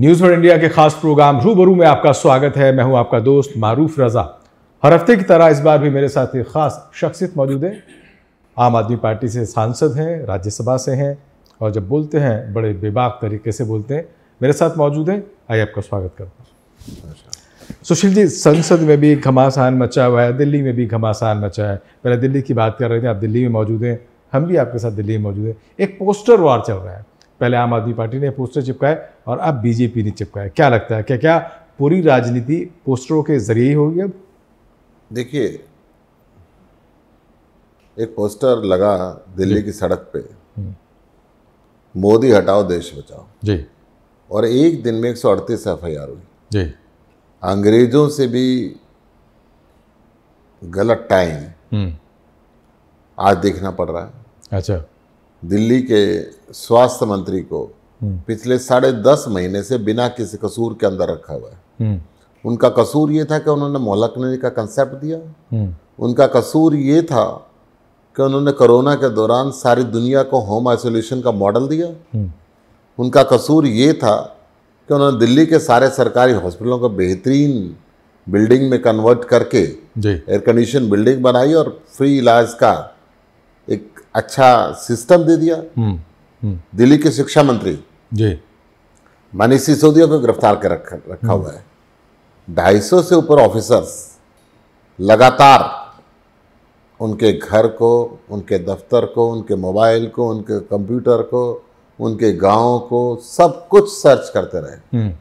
News for India के खास programme रूबरू में आपका स्वागत है मैं हूं आपका दोस्त मारूफ रज़ा हर हफ्ते की तरह इस बार भी मेरे साथ एक खास शख्सियत मौजूद है आम आदमी पार्टी से सांसद हैं राज्यसभा से हैं और जब बोलते हैं बड़े बेबाक तरीके से बोलते हैं मेरे साथ मौजूद हैं आइए आपका स्वागत करता हूँ सुशील जी संसद में भी घमासान मचा हुआ है दिल्ली में भी घमासान मचा है पहले दिल्ली की बात कर रहे थे आप दिल्ली में मौजूद हैं हम भी आपके साथ दिल्ली में मौजूद हैं एक पोस्टर वार चल रहा है पहले आम आदमी पार्टी ने पोस्टर चिपकाए और अब बीजेपी ने चिपकाया क्या लगता है क्या क्या पूरी राजनीति पोस्टरों के जरिए ही होगी अब देखिए एक पोस्टर लगा दिल्ली की सड़क पे हम्म। मोदी हटाओ देश बचाओ जी और एक दिन में एक सौ अड़तीस एफ आई आर हुई जी अंग्रेजों से भी गलत टाइम हम्म। आज देखना पड़ रहा है अच्छा दिल्ली के स्वास्थ्य मंत्री को हम्म। पिछले साढ़े दस महीने से बिना किसी कसूर के अंदर रखा हुआ है हम्म। उनका कसूर ये था कि उन्होंने मोहल्ला क्लिनिक का कंसेप्ट दिया हम्म। उनका कसूर ये था कि उन्होंने कोरोना के दौरान सारी दुनिया को होम आइसोलेशन का मॉडल दिया उनका कसूर ये था कि उन्होंने दिल्ली के सारे सरकारी हॉस्पिटलों को बेहतरीन बिल्डिंग में कन्वर्ट करके एयर कंडीशन बिल्डिंग बनाई और फ्री इलाज का अच्छा सिस्टम दे दिया हम्म, हम्म। दिल्ली के शिक्षा मंत्री जी मनीष सिसोदिया को गिरफ्तार कर रखा रखा हुआ है ढाई सौ से ऊपर ऑफिसर्स लगातार उनके घर को उनके दफ्तर को उनके मोबाइल को उनके कंप्यूटर को उनके गांव को सब कुछ सर्च करते रहे हम्म।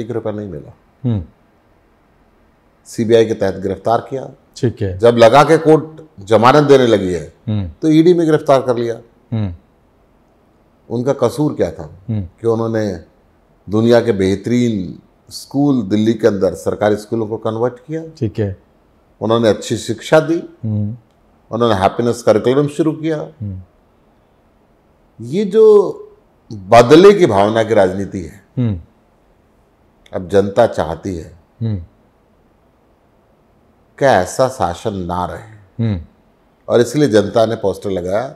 एक रुपया नहीं मिला सीबीआई के तहत गिरफ्तार किया ठीक है जब लगा के कोर्ट जमानत देने लगी है हम्म। तो ईडी e में गिरफ्तार कर लिया हम्म। उनका कसूर क्या था हम्म। कि उन्होंने दुनिया के बेहतरीन स्कूल दिल्ली के अंदर सरकारी स्कूलों को कन्वर्ट किया ठीक है उन्होंने अच्छी शिक्षा दी उन्होंने हैप्पीनेस करिकुलम शुरू किया ये जो बदले की भावना की राजनीति है अब जनता चाहती है का ऐसा शासन ना रहे हम्म। और इसलिए जनता ने पोस्टर लगाया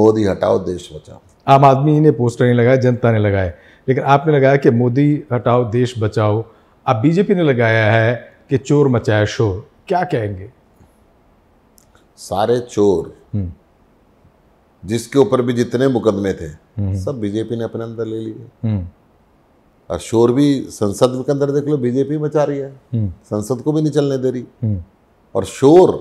मोदी हटाओ देश बचाओ आम आदमी ने पोस्टर नहीं लगाया जनता ने लगाया लेकिन आपने लगाया कि मोदी हटाओ देश बचाओ अब बीजेपी ने लगाया है कि चोर मचाया शोर क्या कहेंगे सारे चोर हम्म। जिसके ऊपर भी जितने मुकदमे थे हम्म। सब बीजेपी ने अपने अंदर ले लिए और शोर भी संसद के अंदर देख लो बीजेपी मचा रही है हम्म। संसद को भी नहीं चलने दे रही हम्म। और शोर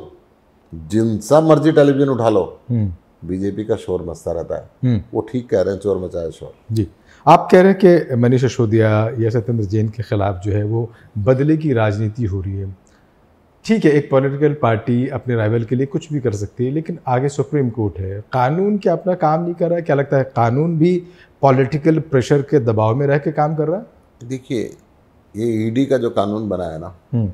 जिनसा मर्जी टेलीविजन उठा लो हम्म। बीजेपी का शोर मचता रहता है वो ठीक कह रहे हैं चोर मचाए शोर जी आप कह रहे हैं कि मनीष सिसोदिया या सत्येंद्र जैन के खिलाफ जो है वो बदले की राजनीति हो रही है ठीक है एक पॉलिटिकल पार्टी अपने राइवल के लिए कुछ भी कर सकती है लेकिन आगे सुप्रीम कोर्ट है कानून क्या अपना काम नहीं कर रहा है क्या लगता है कानून भी पॉलिटिकल प्रेशर के दबाव में रह के काम कर रहा है देखिए ये ईडी e का जो कानून बना है ना हम्म।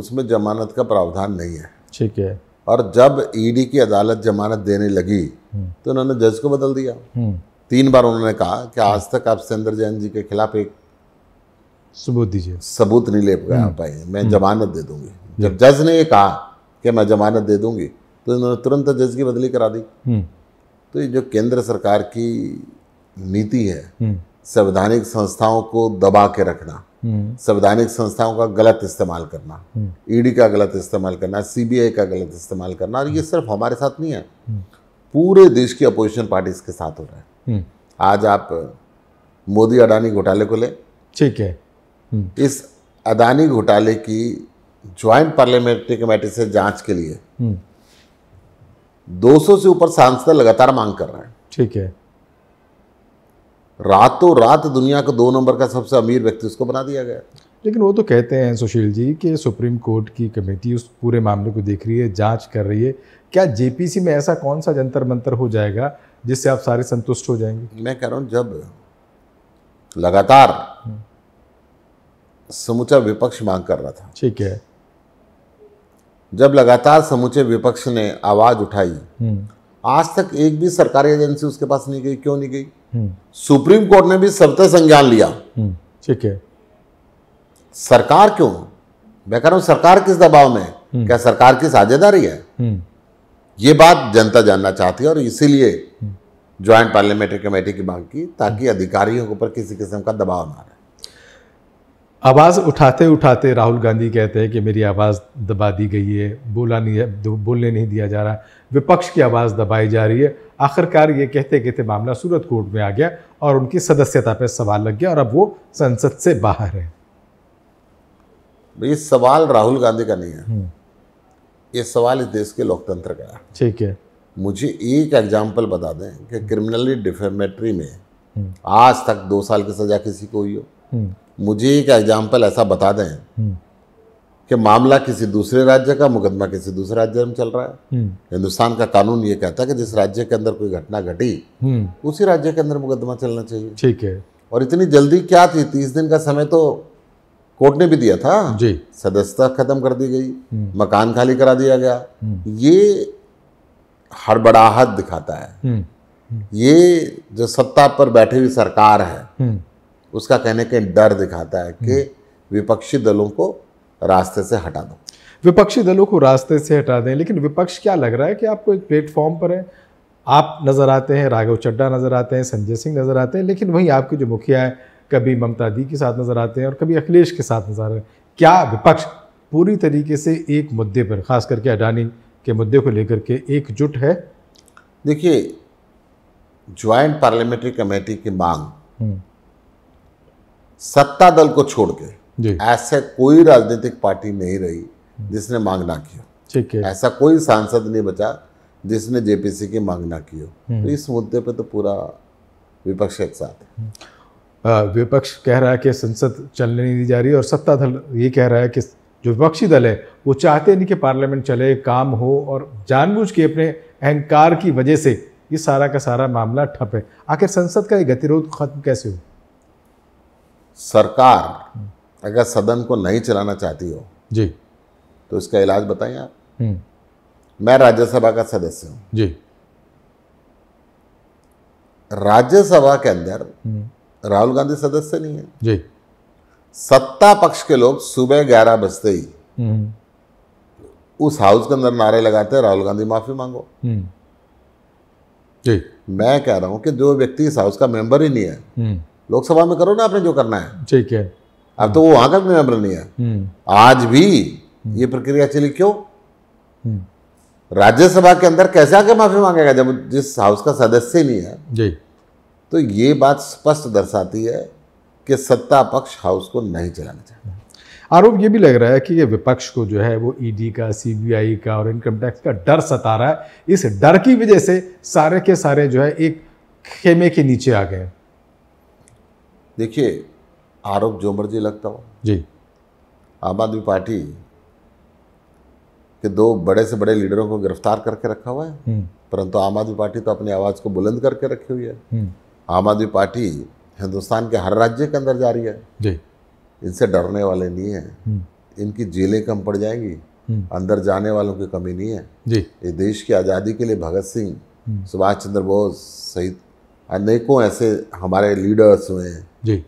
उसमें जमानत का प्रावधान नहीं है ठीक है और जब ईडी e की अदालत जमानत देने लगी हम्म। तो उन्होंने जज को बदल दिया हम्म। तीन बार उन्होंने कहा कि आज तक आप सत्येंद्र जैन जी के खिलाफ एक सबूत दीजिए सबूत नहीं ले पाए मैं जमानत दे दूंगी जब जज ने ये कहा कि मैं जमानत दे दूंगी तो इन्होंने तुरंत जज की बदली करा दी तो ये जो केंद्र सरकार की नीति है हम्म। संवैधानिक संस्थाओं को दबा के रखना हम्म। संवैधानिक संस्थाओं का गलत इस्तेमाल करना हम्म। ईडी का गलत इस्तेमाल करना सीबीआई का गलत इस्तेमाल करना और ये सिर्फ हमारे साथ नहीं है पूरे देश की अपोजिशन पार्टीज के साथ हो रहा है आज आप मोदी अडानी घोटाले को ले ठीक है इस अडानी घोटाले की ज्वाइंट पार्लियामेंट्री कमेटी से जांच के लिए 200 से ऊपर सांसद लगातार मांग कर रहे हैं ठीक है रातों तो रात दुनिया का दो नंबर का सबसे अमीर व्यक्ति उसको बना दिया गया लेकिन वो तो कहते हैं सुशील जी कि सुप्रीम कोर्ट की कमेटी उस पूरे मामले को देख रही है जांच कर रही है क्या जेपीसी में ऐसा कौन सा जंतर मंतर हो जाएगा जिससे आप सारे संतुष्ट हो जाएंगे मैं कह रहा हूँ जब लगातार समूचा विपक्ष मांग कर रहा था ठीक है जब लगातार समूचे विपक्ष ने आवाज उठाई हम्म। आज तक एक भी सरकारी एजेंसी उसके पास नहीं गई क्यों नहीं गई सुप्रीम कोर्ट ने भी सबसे संज्ञान लिया हम्म, ठीक है सरकार क्यों मैं कह रहा हूं सरकार किस दबाव में हम्म। क्या सरकार की साझेदारी है हम्म। ये बात जनता जानना चाहती है और इसीलिए ज्वाइंट पार्लियामेंट्री कमेटी की मांग की ताकि अधिकारियों के ऊपर किसी किस्म का दबाव ना रहे आवाज़ उठाते उठाते राहुल गांधी कहते हैं कि मेरी आवाज़ दबा दी गई है बोला नहीं है बोलने नहीं दिया जा रहा विपक्ष की आवाज़ दबाई जा रही है आखिरकार ये कहते कहते मामला सूरत कोर्ट में आ गया और उनकी सदस्यता पर सवाल लग गया और अब वो संसद से बाहर है ये सवाल राहुल गांधी का नहीं है हम्म। ये सवाल इस देश के लोकतंत्र का है ठीक है मुझे एक एग्जाम्पल बता दें कि क्रिमिनली डिफेमेटरी में हम्म। आज तक दो साल की सजा किसी को हुई हो हम्म। मुझे एक एग्जाम्पल ऐसा बता दें हम्म। कि मामला किसी दूसरे राज्य का मुकदमा किसी दूसरे राज्य में चल रहा है हम्म। हिंदुस्तान का कानून ये कहता है कि जिस राज्य के अंदर कोई घटना घटी हम्म। उसी राज्य के अंदर मुकदमा चलना चाहिए ठीक है और इतनी जल्दी क्या थी तीस दिन का समय तो कोर्ट ने भी दिया था जी सदस्यता खत्म कर दी गई मकान खाली करा दिया गया ये हड़बड़ाहट दिखाता है ये जो सत्ता पर बैठी हुई सरकार है उसका कहने के डर दिखाता है कि हम्म। विपक्षी दलों को रास्ते से हटा दो विपक्षी दलों को रास्ते से हटा दें लेकिन विपक्ष क्या लग रहा है कि आपको एक प्लेटफॉर्म पर है आप नज़र आते हैं राघव चड्डा नज़र आते हैं संजय सिंह नज़र आते हैं लेकिन वहीं आपके जो मुखिया है कभी ममता दी के साथ नज़र आते हैं और कभी अखिलेश के साथ नज़र आ रहे हैं क्या विपक्ष पूरी तरीके से एक मुद्दे पर ख़ास करके अडानी के मुद्दे को लेकर के एकजुट है देखिए ज्वाइंट पार्लियामेंट्री कमेटी की मांग हम्म। सत्ता दल को छोड़ के ऐसे कोई राजनीतिक पार्टी नहीं रही जिसने मांग ना की ठीक है ऐसा कोई सांसद नहीं बचा जिसने जेपीसी की मांग ना की हो तो हम्म। इस मुद्दे पे तो पूरा विपक्ष एक साथ है विपक्ष कह रहा है कि संसद चलने नहीं दी जा रही और सत्ता दल ये कह रहा है कि जो विपक्षी दल है वो चाहते नहीं कि पार्लियामेंट चले काम हो और जानबूझ के अपने अहंकार की वजह से ये सारा का सारा मामला ठप है आखिर संसद का ये गतिरोध खत्म कैसे हो सरकार अगर सदन को नहीं चलाना चाहती हो जी तो इसका इलाज बताइए आप हम्म। मैं राज्यसभा का सदस्य हूं जी राज्यसभा के अंदर हम्म। राहुल गांधी सदस्य नहीं है जी सत्ता पक्ष के लोग सुबह ग्यारह बजते ही हम्म। उस हाउस के अंदर नारे लगाते हैं राहुल गांधी माफी मांगो जी मैं कह रहा हूं कि जो व्यक्ति इस हाउस का मेंबर ही नहीं है लोकसभा में करो ना आपने जो करना है ठीक है अब तो वो वहां का मेम्बर नहीं है हम्म। आज भी हम्म। ये प्रक्रिया चली क्यों हम्म। राज्यसभा के अंदर कैसे आके माफी मांगेगा जब जिस हाउस का सदस्य ही नहीं है जी तो ये बात स्पष्ट दर्शाती है कि सत्ता पक्ष हाउस को नहीं चलाना चाहता आरोप ये भी लग रहा है कि ये विपक्ष को जो है वो ईडी e का सीबीआई का और इनकम टैक्स का डर सता रहा है इस डर की वजह से सारे के सारे जो है एक खेमे के नीचे आ गए देखिए आरोप जो मर्जी लगता हो जी आम आदमी पार्टी के दो बड़े से बड़े लीडरों को गिरफ्तार करके रखा हुआ है हम्म। परंतु आम आदमी पार्टी तो अपनी आवाज़ को बुलंद करके रखी हुई है हम्म। आम आदमी पार्टी हिंदुस्तान के हर राज्य के अंदर जा रही है जी इनसे डरने वाले नहीं है हम्म। इनकी जेलें कम पड़ जाएंगी अंदर जाने वालों की कमी नहीं है जी ये देश की आज़ादी के लिए भगत सिंह सुभाष चंद्र बोस सहित अनेकों ऐसे हमारे लीडर्स हुए हैं जी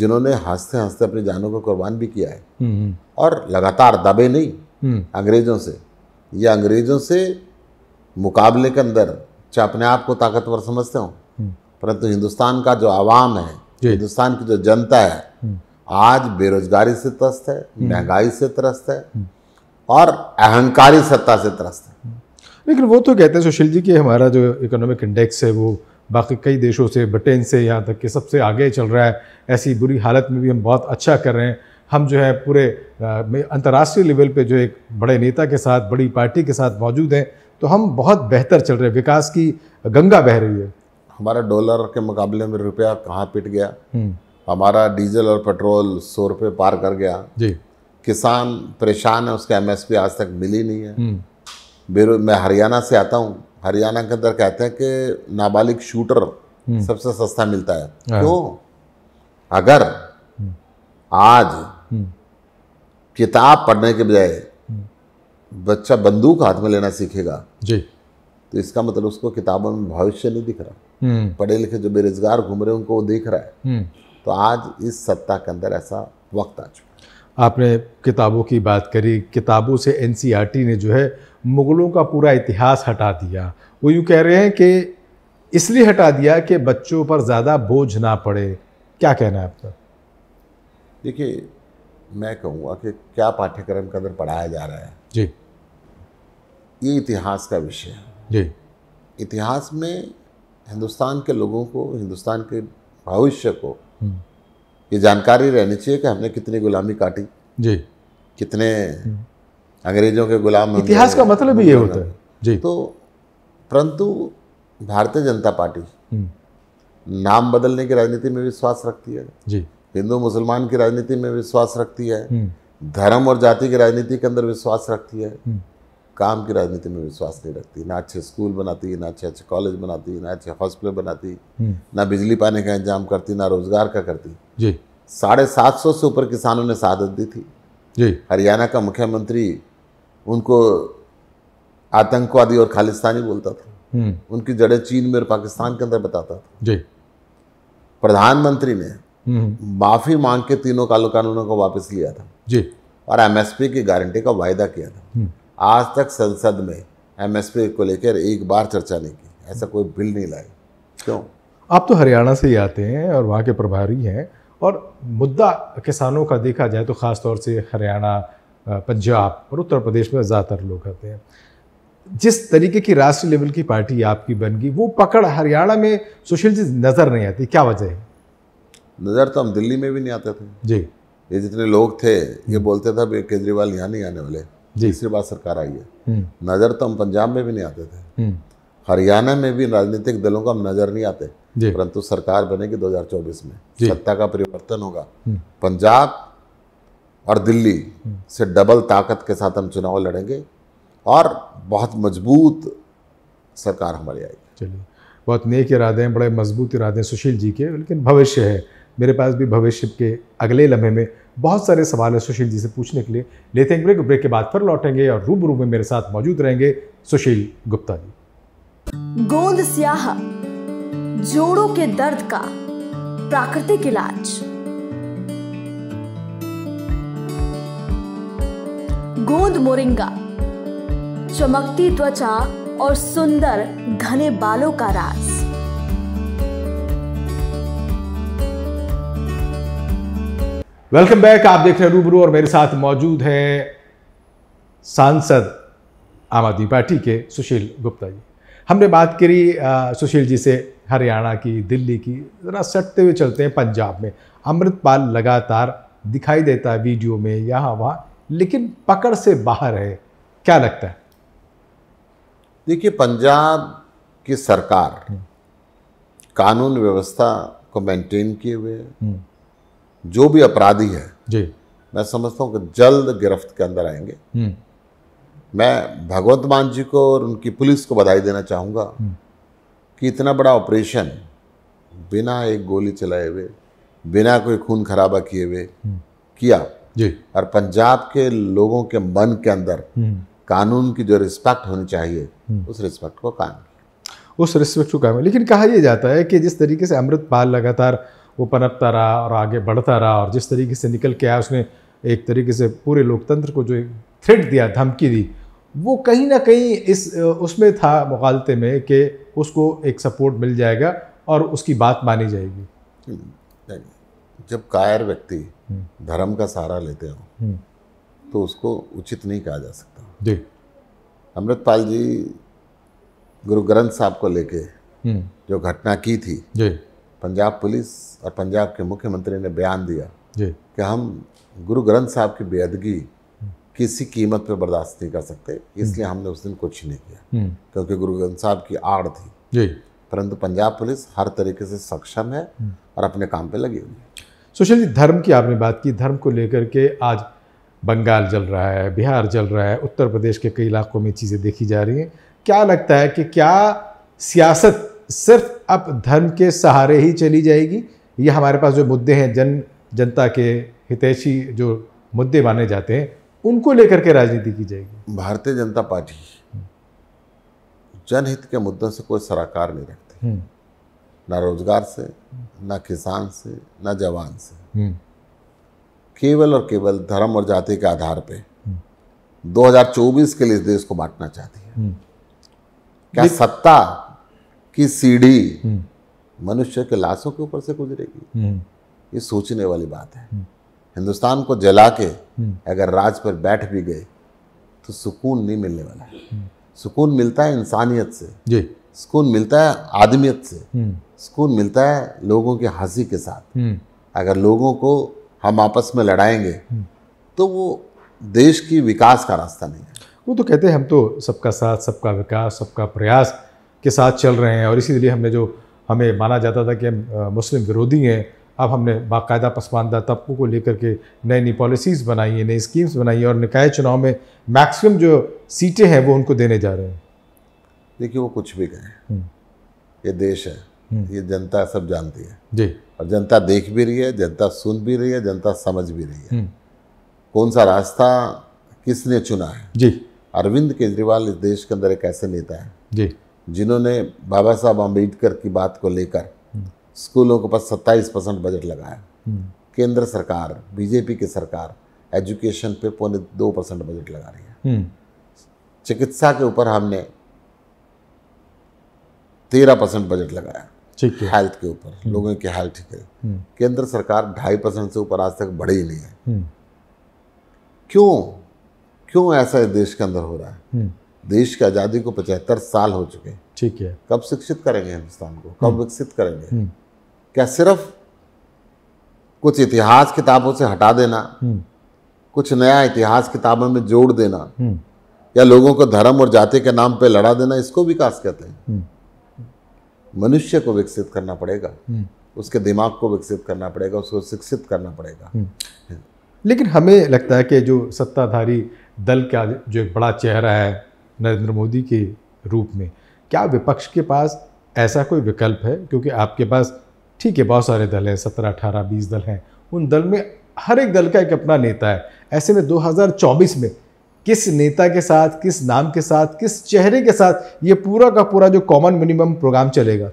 जिन्होंने हंसते हंसते अपनी जानों को कुर्बान भी किया है हम्म, हम्म। और लगातार दबे नहीं हम्म। अंग्रेजों से या अंग्रेजों से मुकाबले के अंदर चाहे अपने आप को ताकतवर समझते हो परंतु हिंदुस्तान का जो आवाम है हिंदुस्तान की जो जनता है आज बेरोजगारी से त्रस्त है महंगाई से त्रस्त है और अहंकारी सत्ता से त्रस्त है लेकिन वो तो कहते हैं सुशील जी कि हमारा जो इकोनॉमिक इंडेक्स है वो बाकी कई देशों से ब्रिटेन से यहाँ तक कि सबसे आगे चल रहा है ऐसी बुरी हालत में भी हम बहुत अच्छा कर रहे हैं हम जो है पूरे अंतर्राष्ट्रीय लेवल पे जो एक बड़े नेता के साथ बड़ी पार्टी के साथ मौजूद हैं तो हम बहुत बेहतर चल रहे हैं विकास की गंगा बह रही है हमारा डॉलर के मुकाबले में रुपया कहाँ पिट गया हम्म। हमारा डीजल और पेट्रोल सौ रुपये पार कर गया जी किसान परेशान है उसका एमएसपी आज तक मिली नहीं है हम्म। मैं हरियाणा से आता हूँ हरियाणा के अंदर कहते हैं कि नाबालिग शूटर हम्म। सबसे सस्ता मिलता है हाँ। क्यों अगर हम्म। आज हम्म। किताब पढ़ने के बजाय बच्चा बंदूक हाथ में लेना सीखेगा जी तो इसका मतलब उसको किताबों में भविष्य नहीं दिख रहा पढ़े लिखे जो बेरोजगार घूम रहे उनको वो दिख रहा है तो आज इस सत्ता के अंदर ऐसा वक्त आ चुका आपने किताबों की बात करी किताबों से एन e ने जो है मुग़लों का पूरा इतिहास हटा दिया वो यूँ कह रहे हैं कि इसलिए हटा दिया कि बच्चों पर ज़्यादा बोझ ना पड़े क्या कहना है आपका देखिए मैं कहूँगा कि क्या पाठ्यक्रम के अंदर पढ़ाया जा रहा है जी ये इतिहास का विषय है जी इतिहास में हिंदुस्तान के लोगों को हिंदुस्तान के भविष्य को हम्म। ये जानकारी रहनी चाहिए कि हमने कितनी गुलामी काटी जी कितने अंग्रेजों के गुलाम इतिहास का मतलब ये होता है जी तो परंतु भारतीय जनता पार्टी हम्म। नाम बदलने की राजनीति में विश्वास रखती है जी हिंदू मुसलमान की राजनीति में विश्वास रखती है हम्म। धर्म और जाति की राजनीति के अंदर विश्वास रखती है हम्म। काम की राजनीति में विश्वास नहीं रखती ना अच्छे स्कूल बनाती ना अच्छे अच्छे कॉलेज बनाती ना अच्छे हॉस्पिटल बनाती हम्म। ना बिजली पानी का इंतजाम करती ना रोजगार का करती जी साढ़े सात सौ से ऊपर किसानों ने शहादत दी थी जी हरियाणा का मुख्यमंत्री उनको आतंकवादी और खालिस्तानी बोलता था हम्म। उनकी जड़ें चीन में और पाकिस्तान के अंदर बताता था जी प्रधानमंत्री ने हम्म। माफी मांग के तीनों कालो कानूनों को वापस लिया था जी और एमएसपी की गारंटी का वायदा किया था आज तक संसद में एमएसपी को लेकर एक बार चर्चा नहीं की ऐसा कोई बिल नहीं लाए क्यों आप तो हरियाणा से ही आते हैं और वहाँ के प्रभारी हैं और मुद्दा किसानों का देखा जाए तो ख़ास तौर से हरियाणा पंजाब और उत्तर प्रदेश में ज़्यादातर लोग आते हैं जिस तरीके की राष्ट्रीय लेवल की पार्टी आपकी बन गई वो पकड़ हरियाणा में सुशील जी नज़र नहीं आती क्या वजह है नज़र तो हम दिल्ली में भी नहीं आते थे जी ये जितने लोग थे ये हम्म। बोलते थे केजरीवाल यहाँ नहीं आने वाले तीसरी बार सरकार आई है हम्म। नज़र तो हम पंजाब में भी नहीं आते थे हम्म। हरियाणा में भी राजनीतिक दलों का नज़र नहीं आते परंतु सरकार बनेगी 2024 में सत्ता का परिवर्तन होगा हम्म। पंजाब और दिल्ली से डबल ताकत के साथ हम चुनाव लड़ेंगे और बहुत मजबूत सरकार हमारी आएगी चलिए बहुत नेक इरादे हैं बड़े मजबूत इरादे हैं सुशील जी के लेकिन भविष्य है मेरे पास भी भविष्य के अगले लम्हे में बहुत सारे सवाल है सुशील जी से पूछने के लिए लेते हैं ब्रेक ब्रेक के बाद फिर लौटेंगे और रूबरू में मेरे साथ मौजूद रहेंगे सुशील गुप्ता जी गोंद स्याहा जोड़ों के दर्द का प्राकृतिक इलाज गोंद मोरिंगा चमकती त्वचा और सुंदर घने बालों का राज वेलकम बैक आप देख रहे हैं रूबरू और मेरे साथ मौजूद हैं सांसद आम आदमी पार्टी के सुशील गुप्ता जी हमने बात करी सुशील जी से हरियाणा की दिल्ली की ज़रा सटते हुए चलते हैं पंजाब में अमृतपाल लगातार दिखाई देता है वीडियो में यहाँ वहाँ लेकिन पकड़ से बाहर है क्या लगता है देखिए पंजाब की सरकार हम्म। कानून व्यवस्था को मेंटेन किए हुए जो भी अपराधी है जी मैं समझता हूँ कि जल्द गिरफ्त के अंदर आएंगे हम्म। मैं भगवंत मान जी को और उनकी पुलिस को बधाई देना चाहूँगा हम्म। कि इतना बड़ा ऑपरेशन बिना एक गोली चलाए हुए बिना कोई खून खराबा किए हुए हम्म। किया जी और पंजाब के लोगों के मन के अंदर कानून की जो रिस्पेक्ट होनी चाहिए उस रिस्पेक्ट को कायम उस रिस्पेक्ट को कायम लेकिन कहा यह जाता है कि जिस तरीके से अमृतपाल लगातार वो पनपता रहा और आगे बढ़ता रहा और जिस तरीके से निकल के आया उसने एक तरीके से पूरे लोकतंत्र को जो एक थ्रेट दिया धमकी दी वो कहीं ना कहीं इस उसमें था मुखालते में कि उसको एक सपोर्ट मिल जाएगा और उसकी बात मानी जाएगी जब कायर व्यक्ति हम्म। धर्म का सहारा लेते हो हम्म। तो उसको उचित नहीं कहा जा सकता जी अमृतपाल जी गुरु ग्रंथ साहब को लेके हम्म। जो घटना की थी जी पंजाब पुलिस और पंजाब के मुख्यमंत्री ने बयान दिया कि हम गुरु ग्रंथ साहब की बेअदगी हम्म। किसी कीमत पर बर्दाश्त नहीं कर सकते हम्म। इसलिए हमने उस दिन कुछ नहीं किया हम्म। क्योंकि गुरु ग्रंथ साहब की आड़ थी परंतु पंजाब पुलिस हर तरीके से सक्षम है और अपने काम पे लगी हुई है सुशील जी धर्म की आपने बात की धर्म को लेकर के आज बंगाल जल रहा है बिहार जल रहा है उत्तर प्रदेश के कई इलाकों में चीज़ें देखी जा रही हैं क्या लगता है कि क्या सियासत सिर्फ अब धर्म के सहारे ही चली जाएगी यह हमारे पास जो मुद्दे हैं जन जनता के हितैषी जो मुद्दे माने जाते हैं उनको लेकर के राजनीति की जाएगी भारतीय जनता पार्टी जनहित के मुद्दों से कोई सराकार नहीं रखते हम्म। ना रोजगार से ना किसान से ना जवान से हम्म। केवल और केवल धर्म और जाति के आधार पे 2024 हम्म। के लिए देश को बांटना चाहती है क्या सत्ता की सीढ़ी हम्म। मनुष्य के लाशों के ऊपर से गुजरेगी हम्म। ये सोचने वाली बात है हम्म। हिंदुस्तान को जला के अगर राज पर बैठ भी गए तो सुकून नहीं मिलने वाला है सुकून मिलता है इंसानियत से जी सुकून मिलता है आदमियत से सुकून मिलता है लोगों की हंसी के साथ अगर लोगों को हम आपस में लड़ाएंगे तो वो देश की विकास का रास्ता नहीं है वो तो कहते हैं हम तो सबका साथ सबका विकास सबका प्रयास के साथ चल रहे हैं और इसीलिए हमने जो हमें माना जाता था कि हम मुस्लिम विरोधी हैं अब हमने बाकायदा पसमानदा तबकों को लेकर के नई नई पॉलिसीज़ बनाई हैं नई स्कीम्स बनाई हैं और निकाय चुनाव में मैक्सिमम जो सीटें हैं वो उनको देने जा रहे हैं देखिए वो कुछ भी कहें हम्म। ये देश है हम्म। ये जनता सब जानती है जी और जनता देख भी रही है जनता सुन भी रही है जनता समझ भी रही है हम्म। कौन सा रास्ता किसने चुना है जी अरविंद केजरीवाल इस देश के अंदर एक ऐसे नेता है जी जिन्होंने बाबा साहब अम्बेडकर की बात को लेकर हम्म। स्कूलों के पास सत्ताईस परसेंट बजट लगाया हम्म। केंद्र सरकार बीजेपी की सरकार एजुकेशन पे पौने दो परसेंट बजट लगा रही है हम्म। चिकित्सा के ऊपर हमने तेरह परसेंट बजट लगाया ठीक है हेल्थ के ऊपर लोगों की हेल्थ ठीक है केंद्र सरकार ढाई परसेंट से ऊपर आज तक बढ़ी ही नहीं है क्यों क्यों ऐसा देश के अंदर हो रहा है देश की आज़ादी को पचहत्तर साल हो चुके हैं ठीक है कब शिक्षित करेंगे हिंदुस्तान को कब हम्म। विकसित करेंगे हम्म। क्या सिर्फ कुछ इतिहास किताबों से हटा देना हम्म। कुछ नया इतिहास किताबों में जोड़ देना या लोगों को धर्म और जाति के नाम पे लड़ा देना इसको विकास कहते हैं मनुष्य को विकसित करना पड़ेगा उसके दिमाग को विकसित करना पड़ेगा उसको शिक्षित करना पड़ेगा हाँ। लेकिन हमें लगता है कि जो सत्ताधारी दल का जो एक बड़ा चेहरा है नरेंद्र मोदी के रूप में क्या विपक्ष के पास ऐसा कोई विकल्प है क्योंकि आपके पास ठीक है बहुत सारे दल हैं सत्रह अठारह बीस दल हैं उन दल में हर एक दल का एक अपना नेता है ऐसे में 2024 में किस नेता के साथ किस नाम के साथ किस चेहरे के साथ ये पूरा का पूरा जो कॉमन मिनिमम प्रोग्राम चलेगा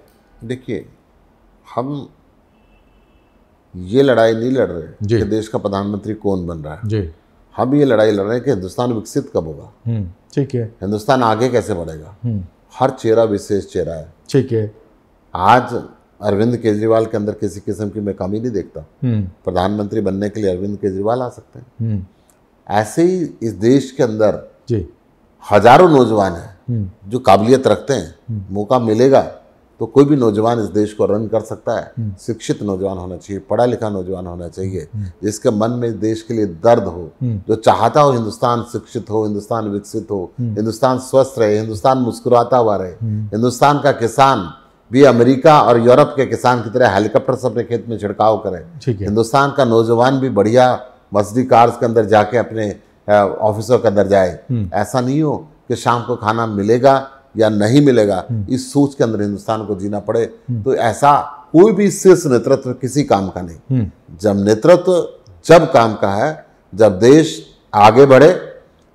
देखिए हम ये लड़ाई नहीं लड़ रहे कि देश का प्रधानमंत्री कौन बन रहा है जी हम ये लड़ाई लड़ रहे हैं कि हिंदुस्तान विकसित कब होगा हम्म, ठीक है हिंदुस्तान आगे कैसे बढ़ेगा हम्म। हर चेहरा विशेष चेहरा है ठीक है आज अरविंद केजरीवाल के अंदर किसी किस्म की मैं कमी नहीं देखता हम्म। प्रधानमंत्री बनने के लिए अरविंद केजरीवाल आ सकते हैं ऐसे ही इस देश के अंदर जी हजारों नौजवान हैं जो काबिलियत रखते हैं मौका मिलेगा तो कोई भी नौजवान इस देश को रन कर सकता है हम्म। शिक्षित नौजवान होना चाहिए पढ़ा लिखा नौजवान होना चाहिए हम्म। जिसके मन में देश के लिए दर्द हो हम्म। जो चाहता हो हिंदुस्तान शिक्षित हो हिंदुस्तान विकसित हो हिंदुस्तान स्वस्थ रहे हिंदुस्तान मुस्कुराता हुआ रहे हिंदुस्तान का किसान भी अमेरिका और यूरोप के किसान की तरह हेलीकॉप्टर से अपने खेत में छिड़काव करे हिंदुस्तान का नौजवान भी बढ़िया मस्जिद कार्स के अंदर जाके अपने ऑफिसों के अंदर जाए ऐसा नहीं हो कि शाम को खाना मिलेगा या नहीं मिलेगा हम्म। इस सोच के अंदर हिंदुस्तान को जीना पड़े हम्म। तो ऐसा कोई भी शीर्ष नेतृत्व किसी काम का नहीं हम्म। जब नेतृत्व जब काम का है जब देश आगे बढ़े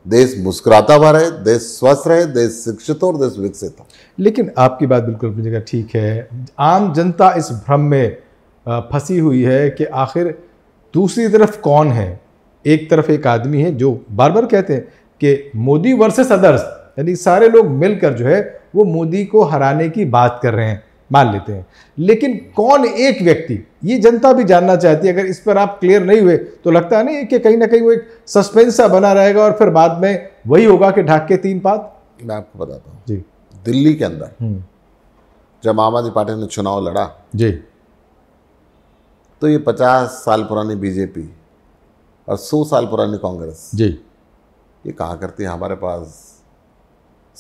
देश मुस्कुराता हुआ रहे देश स्वस्थ रहे देश शिक्षित हो और देश विकसित हो लेकिन आपकी बात बिल्कुल अपनी जगह ठीक है आम जनता इस भ्रम में फंसी हुई है कि आखिर दूसरी तरफ कौन है एक तरफ एक आदमी है जो बार बार कहते हैं कि मोदी वर्सेस अदर्स यानी सारे लोग मिलकर जो है वो मोदी को हराने की बात कर रहे हैं मान लेते हैं लेकिन कौन एक व्यक्ति ये जनता भी जानना चाहती है अगर इस पर आप क्लियर नहीं हुए तो लगता है ना कि कहीं ना कहीं वो एक सस्पेंस सा बना रहेगा और फिर बाद में वही होगा कि ढाक के तीन पात मैं आपको बताता हूँ जी दिल्ली के अंदर हम्म। जब आम आदमी पार्टी ने चुनाव लड़ा जी तो ये पचास साल पुरानी बीजेपी और सौ साल पुरानी कांग्रेस जी ये कहा करती है हमारे पास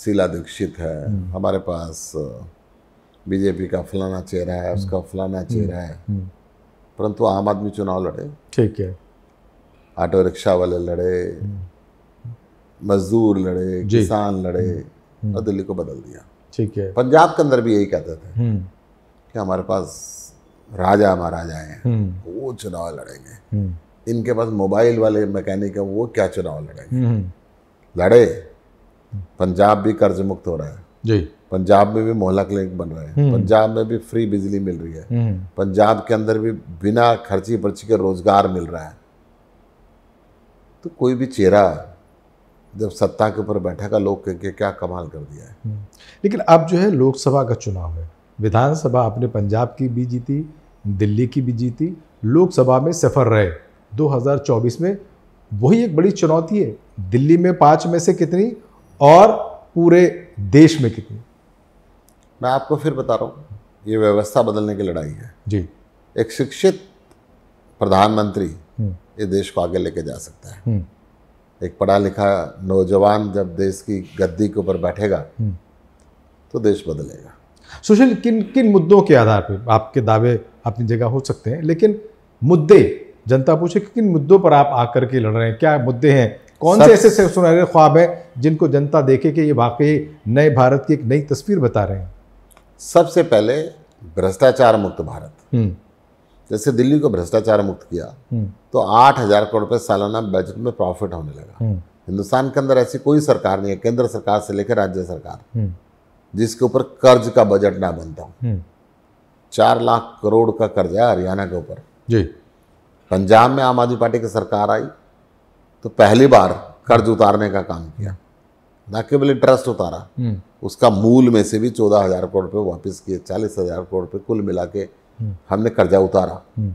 शीला दीक्षित है हम्म। हमारे पास बीजेपी का फलाना चेहरा है उसका हम्म। फलाना चेहरा है हम्म। परंतु आम आदमी चुनाव लड़े ठीक है ऑटो रिक्शा वाले लड़े मजदूर लड़े किसान लड़े और दिल्ली को बदल दिया ठीक है पंजाब के अंदर भी यही कहते थे कि हमारे पास राजा महाराजा हैं वो चुनाव लड़ेंगे इनके पास मोबाइल वाले मैकेनिक है वो क्या चुनाव लड़ेंगे लड़े पंजाब भी कर्ज मुक्त हो रहा है जी पंजाब में भी मोहल्ला क्लिनिक बन रहे हैं हम्म। पंजाब में भी फ्री बिजली मिल रही है हम्म। पंजाब के अंदर भी बिना खर्ची पर्ची के रोजगार मिल रहा है तो कोई भी चेहरा जब सत्ता के ऊपर बैठा का लोग के क्या कमाल कर दिया है हम्म। लेकिन अब जो है लोकसभा का चुनाव है विधानसभा आपने पंजाब की भी जीती दिल्ली की भी जीती लोकसभा में सफर रहे 2024 में वही एक बड़ी चुनौती है दिल्ली में पांच में से कितनी और पूरे देश में कितनी मैं आपको फिर बता रहा हूँ ये व्यवस्था बदलने की लड़ाई है जी एक शिक्षित प्रधानमंत्री हम्म। ये देश को आगे लेके जा सकता है हम्म। एक पढ़ा लिखा नौजवान जब देश की गद्दी के ऊपर बैठेगा हम्म। तो देश बदलेगा सुशील किन किन मुद्दों के आधार पर आपके दावे अपनी जगह हो सकते हैं लेकिन मुद्दे जनता पूछे कि किन मुद्दों पर आप आकर के लड़ रहे हैं क्या मुद्दे हैं कौन सब... से ऐसे, सुनहरे ख्वाब हैं जिनको जनता देखे कि ये वाकई नए भारत की एक नई तस्वीर बता रहे हैं सबसे पहले भ्रष्टाचार मुक्त भारत हम्म। जैसे दिल्ली को भ्रष्टाचार मुक्त किया हम्म। तो आठ हजार करोड़ रुपए सालाना बजट में प्रॉफिट होने लगा हम्म। हिंदुस्तान के अंदर ऐसी कोई सरकार नहीं है केंद्र सरकार से लेकर राज्य सरकार जिसके ऊपर कर्ज का बजट ना बनता हो चार लाख करोड़ का कर्ज है हरियाणा के ऊपर जी पंजाब में आम आदमी पार्टी की सरकार आई तो पहली बार कर्ज उतारने का काम किया ना केवल इंटरेस्ट उतारा हम्म। उसका मूल में से भी चौदह हजार करोड़ रुपये वापस किए चालीस हजार करोड़ रुपये कुल मिला के हम्म। हमने कर्जा उतारा हम्म।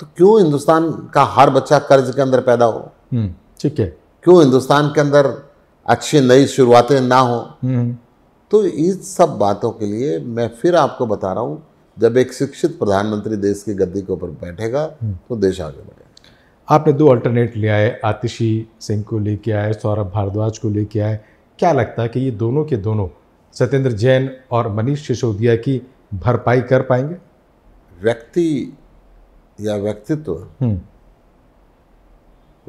तो क्यों हिंदुस्तान का हर बच्चा कर्ज के अंदर पैदा हो ठीक है क्यों हिंदुस्तान के अंदर अच्छी नई शुरुआतें ना हो तो इन सब बातों के लिए मैं फिर आपको बता रहा हूँ जब एक शिक्षित प्रधानमंत्री देश की गद्दी के ऊपर बैठेगा तो देश आगे बढ़ेगा आपने दो अल्टरनेट लिया है आतिशी सिंह को लेके आए सौरभ भारद्वाज को लेके आए क्या लगता है कि ये दोनों के दोनों सत्येंद्र जैन और मनीष सिसोदिया की भरपाई कर पाएंगे व्यक्ति या व्यक्तित्व हम्म।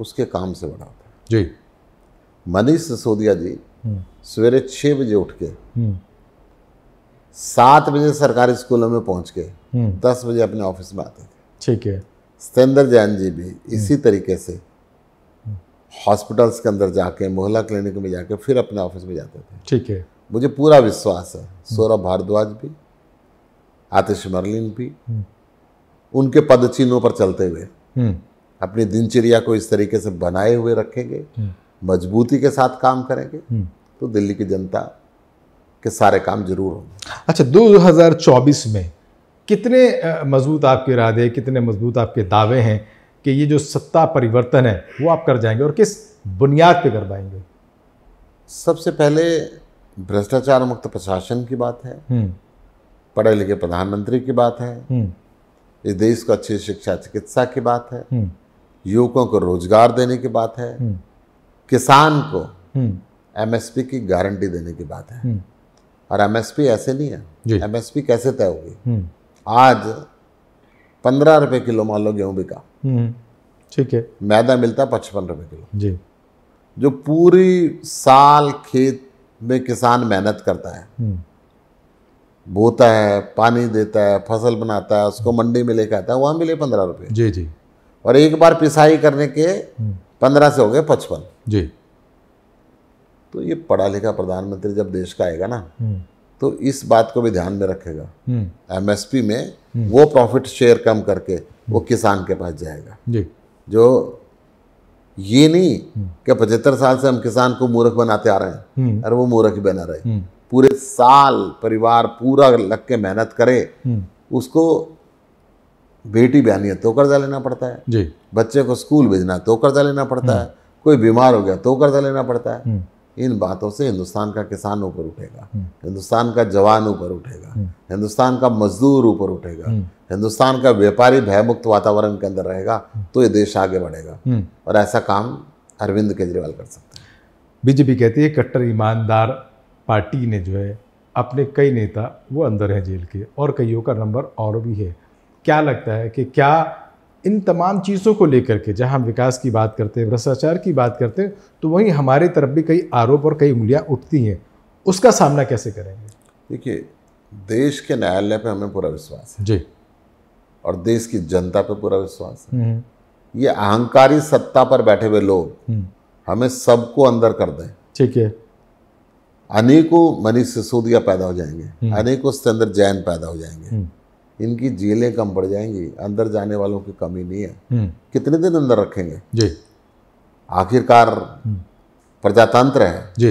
उसके काम से बड़ा होता है जी मनीष सिसोदिया जी हम्म। सवेरे छः बजे उठ के हम्म। सात बजे सरकारी स्कूलों में पहुंच के दस बजे अपने ऑफिस में आते थे ठीक है सतेंद्र जैन जी भी इसी हम्म। तरीके से हॉस्पिटल्स के अंदर जाके मोहल्ला क्लिनिक में जाके फिर अपने ऑफिस में जाते थे ठीक है मुझे पूरा विश्वास है हम्म। सौरभ भारद्वाज भी आतिश मरलिन भी हम्म। उनके पद चिन्हों पर चलते हुए अपनी दिनचर्या को इस तरीके से बनाए हुए रखेंगे मजबूती के साथ काम करेंगे तो दिल्ली की जनता के सारे काम जरूर होंगे अच्छा 2024 में कितने मजबूत आपके इरादे कितने मजबूत आपके दावे हैं कि ये जो सत्ता परिवर्तन है वो आप कर जाएंगे और किस बुनियाद पे कर पाएंगे सबसे पहले भ्रष्टाचार मुक्त प्रशासन की बात है हम्म। पढ़े लिखे प्रधानमंत्री की बात है हम्म। इस देश को अच्छी शिक्षा चिकित्सा की बात है हम्म। युवकों को रोजगार देने की बात है किसान को एमएसपी की गारंटी देने की बात है और एमएसपी ऐसे नहीं है एमएसपी कैसे तय होगी आज पंद्रह रुपये किलो मान लो गेहूं बिका हम्म, ठीक है मैदा मिलता है पचपन रुपए किलो जी जो पूरी साल खेत में किसान मेहनत करता है हम्म। बोता है पानी देता है फसल बनाता है उसको मंडी में लेकर आता है वहां मिले पंद्रह रुपये जी जी और एक बार पिसाई करने के हम्म। पंद्रह से हो गए पचपन जी तो ये पढ़ा लिखा प्रधानमंत्री जब देश का आएगा ना तो इस बात को भी ध्यान में रखेगा एमएसपी हम्म। में हम्म। वो प्रॉफिट शेयर कम करके वो किसान के पास जाएगा जी जो ये नहीं हम्म। कि पचहत्तर साल से हम किसान को मूर्ख बनाते आ रहे हैं और वो मूर्ख ही बना रहे पूरे साल परिवार पूरा लग के मेहनत करे उसको बेटी बहनी है तो कर्जा लेना पड़ता है जी बच्चे को स्कूल भेजना है तो कर्जा लेना पड़ता है कोई बीमार हो गया तो कर्जा लेना पड़ता है इन बातों से हिंदुस्तान का किसान ऊपर उठेगा हम्म। हिंदुस्तान का जवान ऊपर उठेगा हम्म। हिंदुस्तान का मजदूर ऊपर उठेगा हम्म। हिंदुस्तान का व्यापारी भयमुक्त वातावरण के अंदर रहेगा तो ये देश आगे बढ़ेगा और ऐसा काम अरविंद केजरीवाल कर सकते हैं बीजेपी कहती है कट्टर ईमानदार पार्टी ने जो है अपने कई नेता वो अंदर हैं जेल के और कईयों का नंबर और भी है क्या लगता है कि क्या इन तमाम चीज़ों को लेकर के जहाँ हम विकास की बात करते हैं भ्रष्टाचार की बात करते हैं तो वहीं हमारे तरफ भी कई आरोप और कई उंगलियाँ उठती हैं उसका सामना कैसे करेंगे देखिए देश के न्यायालय पर हमें पूरा विश्वास है जी और देश की जनता पर पूरा विश्वास है हम्म। ये अहंकारी सत्ता पर बैठे हुए लोग हम्म। हमें सबको अंदर कर दें ठीक है अनेकों मनीष सिसोदिया पैदा हो जाएंगे हम्म। अनेकों सत्येंद्र जैन पैदा हो जाएंगे इनकी जेलें कम पड़ जाएंगी अंदर जाने वालों की कमी नहीं है हम्म। कितने दिन अंदर रखेंगे जी आखिरकार हम्म। प्रजातंत्र है जी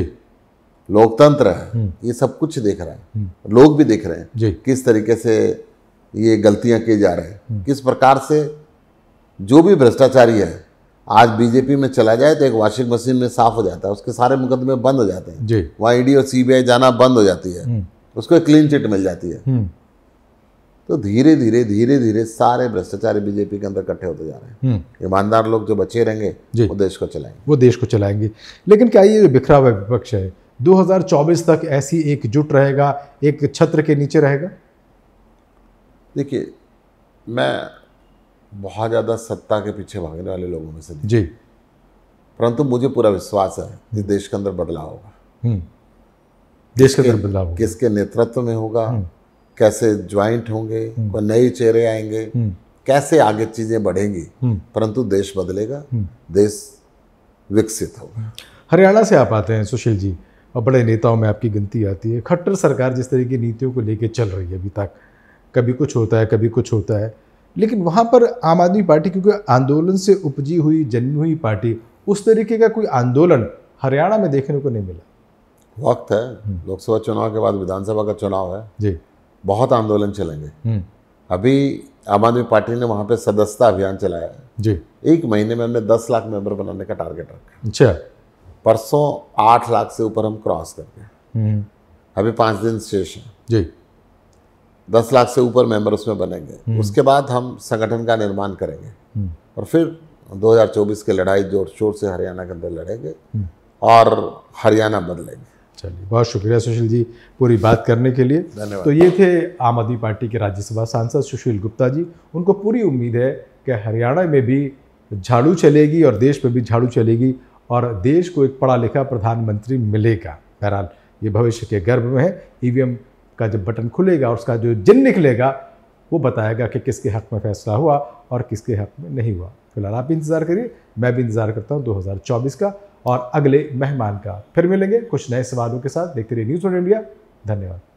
लोकतंत्र है हम्म। ये सब कुछ देख रहा है लोग भी देख रहे हैं किस तरीके से ये गलतियां किए जा रहे हैं किस प्रकार से जो भी भ्रष्टाचारी है आज बीजेपी में चला जाए तो एक वॉशिंग मशीन में साफ हो जाता है उसके सारे मुकदमे बंद हो जाते हैं वहाँ ईडी और सीबीआई जाना बंद हो जाती है उसको एक क्लीन चिट मिल जाती है तो धीरे धीरे धीरे धीरे सारे भ्रष्टाचारी बीजेपी के अंदर इकट्ठे होते जा रहे हैं हम्म। ईमानदार लोग जो बचे रहेंगे वो देश को चलाएंगे वो देश को चलाएंगे लेकिन क्या ये बिखरा हुआ विपक्ष है 2024 तक ऐसी एकजुट रहेगा एक छत्र के नीचे रहेगा देखिए मैं बहुत ज़्यादा सत्ता के पीछे भागने वाले लोगों में से जी परंतु मुझे पूरा विश्वास है कि देश के अंदर बदलाव होगा हम्म। देश के अंदर बदलाव किसके नेतृत्व में होगा हम्म। कैसे ज्वाइंट होंगे हम्म। नए चेहरे आएंगे हम्म। कैसे आगे चीज़ें बढ़ेंगी हम्म। परंतु देश बदलेगा देश विकसित होगा हरियाणा से आप आते हैं सुशील जी और बड़े नेताओं में आपकी गिनती आती है खट्टर सरकार जिस तरह की नीतियों को लेकर चल रही है अभी तक कभी कुछ होता है कभी कुछ होता है लेकिन वहाँ पर आम आदमी पार्टी क्योंकि आंदोलन से उपजी हुई जन्मी हुई पार्टी उस तरीके का कोई आंदोलन हरियाणा में देखने को नहीं मिला वक्त है लोकसभा चुनाव के बाद विधानसभा का चुनाव है जी बहुत आंदोलन चलेंगे हम्म। अभी आम आदमी पार्टी ने वहां पे सदस्यता अभियान चलाया है जी एक महीने में हमने दस लाख मेंबर बनाने का टारगेट रखा अच्छा परसों आठ लाख से ऊपर हम क्रॉस कर गए अभी पांच दिन शेष है जी दस लाख से ऊपर मेंबर उसमें बनेंगे हम्म। उसके बाद हम संगठन का निर्माण करेंगे हम्म। और फिर 2024 की लड़ाई जोर शोर से हरियाणा के अंदर लड़ेंगे और हरियाणा बदलेंगे चलिए बहुत शुक्रिया सुशील जी पूरी बात करने के लिए धन्यवाद तो ये थे आम आदमी पार्टी के राज्यसभा सांसद सुशील गुप्ता जी उनको पूरी उम्मीद है कि हरियाणा में भी झाड़ू चलेगी और देश में भी झाड़ू चलेगी और देश को एक पढ़ा लिखा प्रधानमंत्री मिलेगा बहरहाल ये भविष्य के गर्भ में है ई का जब बटन खुलेगा और उसका जो जिन निकलेगा वो बताएगा कि किसके हक में फैसला हुआ और किसके हक में नहीं हुआ फिलहाल आप इंतज़ार करिए मैं भी इंतज़ार करता हूँ दो का और अगले मेहमान का फिर मिलेंगे कुछ नए सवालों के साथ देखते रहिए न्यूज़ ऑन इंडिया धन्यवाद